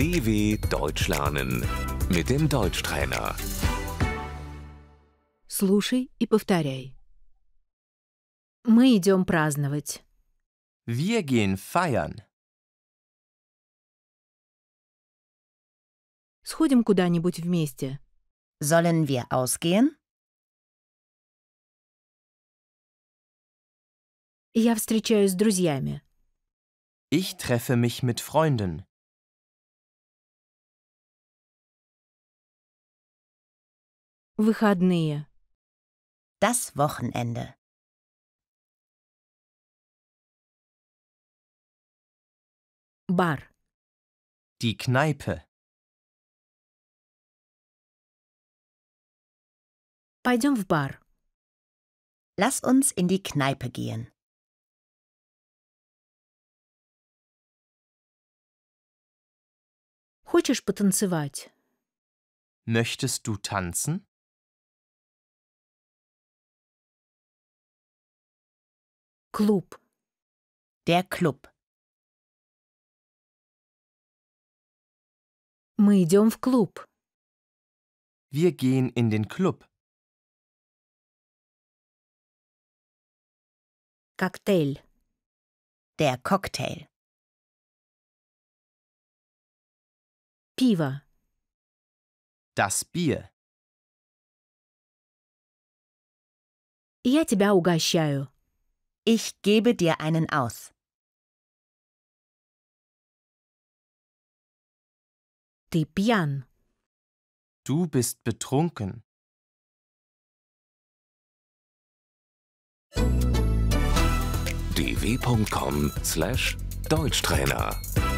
DW Deutsch lernen mit dem Deutschtrainer. Слушай и повторяй. Мы идем праздновать. Wir gehen feiern. Сходим куда-нибудь вместе. Sollen wir ausgehen? Я встречаюсь с друзьями. Ich treffe mich mit Freunden. Выходные. Das Wochenende. Bar. Die Kneipe. Пойдем в бар. Lass uns in die Kneipe gehen. Хочешь потанцевать? Möchtest du tanzen? Club. Der Club. Мы идем в клуб. Wir gehen in den Club. Cocktail. Der Cocktail. Piva. Das Bier. Я тебя угощаю. Ich gebe dir einen aus. Debian. Du bist betrunken. dw.com/deutschtrainer